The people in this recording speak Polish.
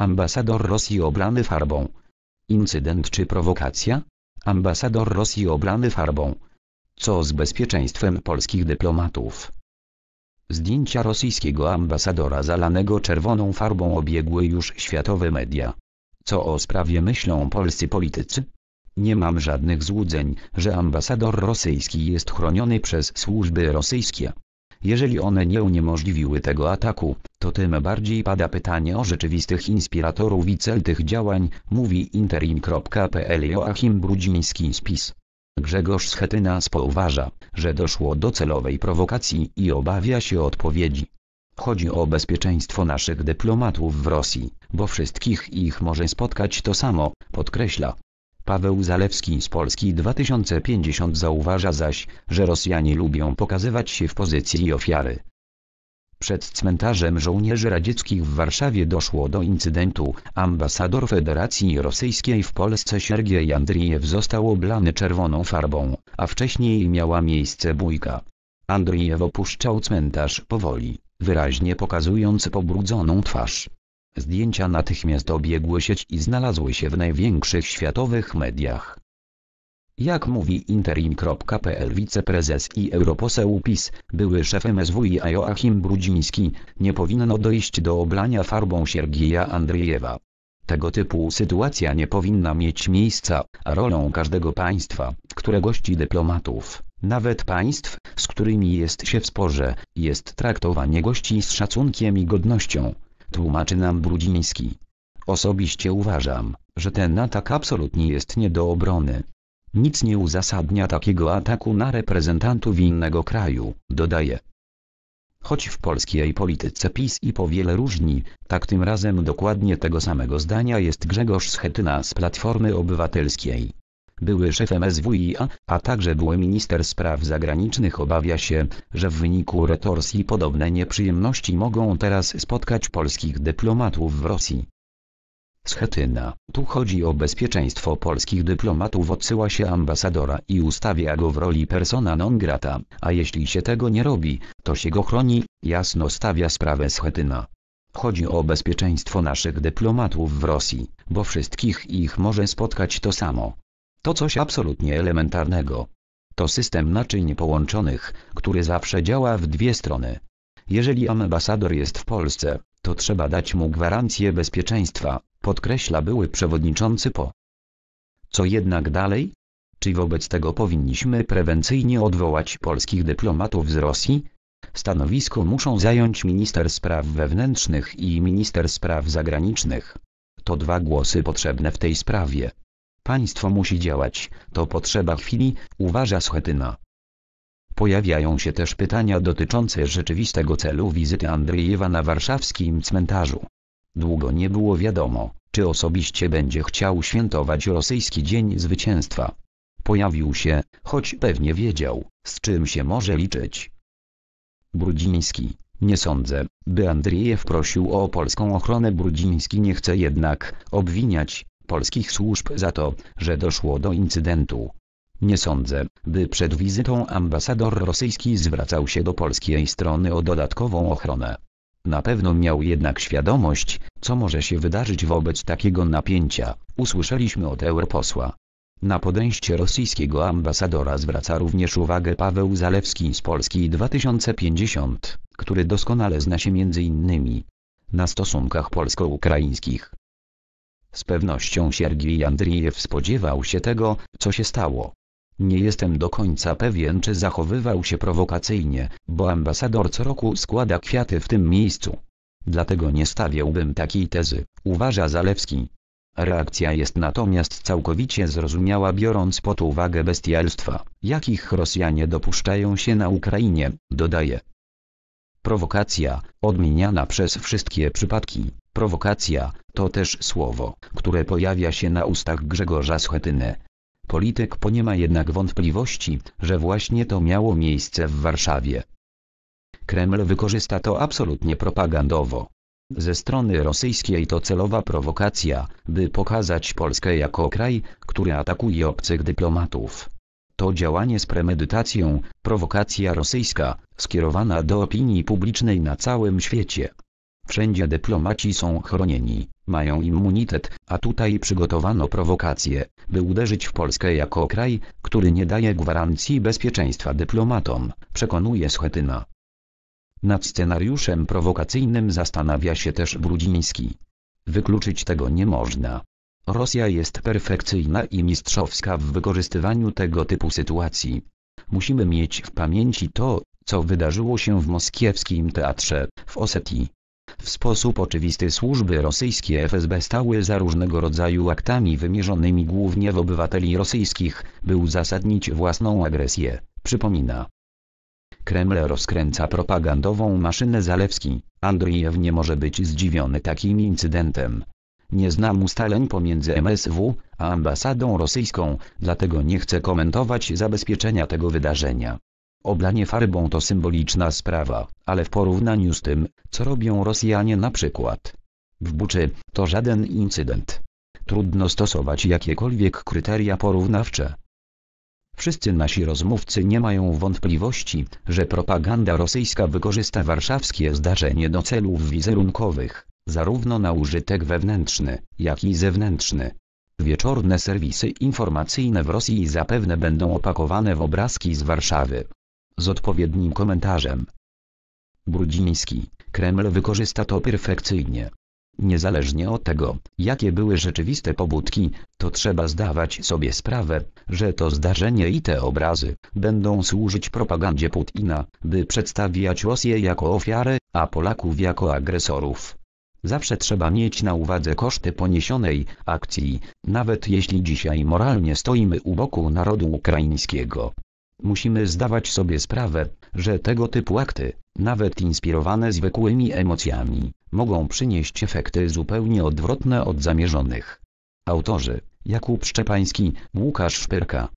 Ambasador Rosji oblany farbą. Incydent czy prowokacja? Ambasador Rosji oblany farbą. Co z bezpieczeństwem polskich dyplomatów? Zdjęcia rosyjskiego ambasadora zalanego czerwoną farbą obiegły już światowe media. Co o sprawie myślą polscy politycy? Nie mam żadnych złudzeń, że ambasador rosyjski jest chroniony przez służby rosyjskie. Jeżeli one nie uniemożliwiły tego ataku, to tym bardziej pada pytanie o rzeczywistych inspiratorów i cel tych działań, mówi interim.pl Joachim Brudziński spis. Grzegorz Schetyna spouważa, że doszło do celowej prowokacji i obawia się odpowiedzi. Chodzi o bezpieczeństwo naszych dyplomatów w Rosji, bo wszystkich ich może spotkać to samo, podkreśla. Paweł Zalewski z Polski 2050 zauważa zaś, że Rosjanie lubią pokazywać się w pozycji ofiary, przed cmentarzem żołnierzy radzieckich w Warszawie doszło do incydentu. Ambasador Federacji Rosyjskiej w Polsce Siergiej Andrijew został oblany czerwoną farbą, a wcześniej miała miejsce bójka. Andrijew opuszczał cmentarz powoli, wyraźnie pokazując pobrudzoną twarz. Zdjęcia natychmiast obiegły sieć i znalazły się w największych światowych mediach. Jak mówi interim.pl wiceprezes i europoseł PiS, były szef MSWiA Joachim Brudziński, nie powinno dojść do oblania farbą Siergija Andrzejewa. Tego typu sytuacja nie powinna mieć miejsca, a rolą każdego państwa, które gości dyplomatów, nawet państw, z którymi jest się w sporze, jest traktowanie gości z szacunkiem i godnością, tłumaczy nam Brudziński. Osobiście uważam, że ten atak absolutnie jest nie do obrony. Nic nie uzasadnia takiego ataku na reprezentantów innego kraju, dodaje. Choć w polskiej polityce PiS i po wiele różni, tak tym razem dokładnie tego samego zdania jest Grzegorz Schetyna z Platformy Obywatelskiej. Były szef MSWIA, a także były minister spraw zagranicznych obawia się, że w wyniku retorsji podobne nieprzyjemności mogą teraz spotkać polskich dyplomatów w Rosji. Schetyna. Tu chodzi o bezpieczeństwo polskich dyplomatów odsyła się ambasadora i ustawia go w roli persona non grata, a jeśli się tego nie robi, to się go chroni, jasno stawia sprawę Schetyna. Chodzi o bezpieczeństwo naszych dyplomatów w Rosji, bo wszystkich ich może spotkać to samo. To coś absolutnie elementarnego. To system naczyń połączonych, który zawsze działa w dwie strony. Jeżeli ambasador jest w Polsce, to trzeba dać mu gwarancję bezpieczeństwa, podkreśla były przewodniczący PO. Co jednak dalej? Czy wobec tego powinniśmy prewencyjnie odwołać polskich dyplomatów z Rosji? Stanowisko muszą zająć minister spraw wewnętrznych i minister spraw zagranicznych. To dwa głosy potrzebne w tej sprawie. Państwo musi działać, to potrzeba chwili, uważa Schetyna. Pojawiają się też pytania dotyczące rzeczywistego celu wizyty Andrzejewa na warszawskim cmentarzu. Długo nie było wiadomo, czy osobiście będzie chciał świętować rosyjski Dzień Zwycięstwa. Pojawił się, choć pewnie wiedział, z czym się może liczyć. Brudziński, nie sądzę, by Andrzejew prosił o polską ochronę. Brudziński nie chce jednak obwiniać polskich służb za to, że doszło do incydentu. Nie sądzę, by przed wizytą ambasador rosyjski zwracał się do polskiej strony o dodatkową ochronę. Na pewno miał jednak świadomość, co może się wydarzyć wobec takiego napięcia, usłyszeliśmy od europosła. Na podejście rosyjskiego ambasadora zwraca również uwagę Paweł Zalewski z Polski 2050, który doskonale zna się między innymi na stosunkach polsko-ukraińskich. Z pewnością Siergiej Andrijew spodziewał się tego, co się stało, nie jestem do końca pewien czy zachowywał się prowokacyjnie, bo ambasador co roku składa kwiaty w tym miejscu. Dlatego nie stawiałbym takiej tezy, uważa Zalewski. Reakcja jest natomiast całkowicie zrozumiała biorąc pod uwagę bestialstwa, jakich Rosjanie dopuszczają się na Ukrainie, dodaje. Prowokacja, odmieniana przez wszystkie przypadki, prowokacja, to też słowo, które pojawia się na ustach Grzegorza Schetyny, Polityk po nie ma jednak wątpliwości, że właśnie to miało miejsce w Warszawie. Kreml wykorzysta to absolutnie propagandowo. Ze strony rosyjskiej to celowa prowokacja, by pokazać Polskę jako kraj, który atakuje obcych dyplomatów. To działanie z premedytacją, prowokacja rosyjska, skierowana do opinii publicznej na całym świecie. Wszędzie dyplomaci są chronieni mają immunitet, a tutaj przygotowano prowokację, by uderzyć w Polskę jako kraj, który nie daje gwarancji bezpieczeństwa dyplomatom, przekonuje Schetyna. Nad scenariuszem prowokacyjnym zastanawia się też Brudziński. Wykluczyć tego nie można. Rosja jest perfekcyjna i mistrzowska w wykorzystywaniu tego typu sytuacji. Musimy mieć w pamięci to, co wydarzyło się w moskiewskim teatrze, w Osetii. W sposób oczywisty służby rosyjskie FSB stały za różnego rodzaju aktami wymierzonymi głównie w obywateli rosyjskich, by uzasadnić własną agresję, przypomina. Kreml rozkręca propagandową maszynę Zalewski, Andrzejew nie może być zdziwiony takim incydentem. Nie znam ustaleń pomiędzy MSW a ambasadą rosyjską, dlatego nie chcę komentować zabezpieczenia tego wydarzenia. Oblanie farbą to symboliczna sprawa, ale w porównaniu z tym, co robią Rosjanie na przykład w Buczy, to żaden incydent. Trudno stosować jakiekolwiek kryteria porównawcze. Wszyscy nasi rozmówcy nie mają wątpliwości, że propaganda rosyjska wykorzysta warszawskie zdarzenie do celów wizerunkowych, zarówno na użytek wewnętrzny, jak i zewnętrzny. Wieczorne serwisy informacyjne w Rosji zapewne będą opakowane w obrazki z Warszawy, z odpowiednim komentarzem. Brudziński, Kreml wykorzysta to perfekcyjnie. Niezależnie od tego, jakie były rzeczywiste pobudki, to trzeba zdawać sobie sprawę, że to zdarzenie i te obrazy będą służyć propagandzie Putina, by przedstawiać Rosję jako ofiarę, a Polaków jako agresorów. Zawsze trzeba mieć na uwadze koszty poniesionej akcji, nawet jeśli dzisiaj moralnie stoimy u boku narodu ukraińskiego. Musimy zdawać sobie sprawę, że tego typu akty, nawet inspirowane zwykłymi emocjami, mogą przynieść efekty zupełnie odwrotne od zamierzonych. Autorzy Jakub Szczepański, Łukasz Szpyrka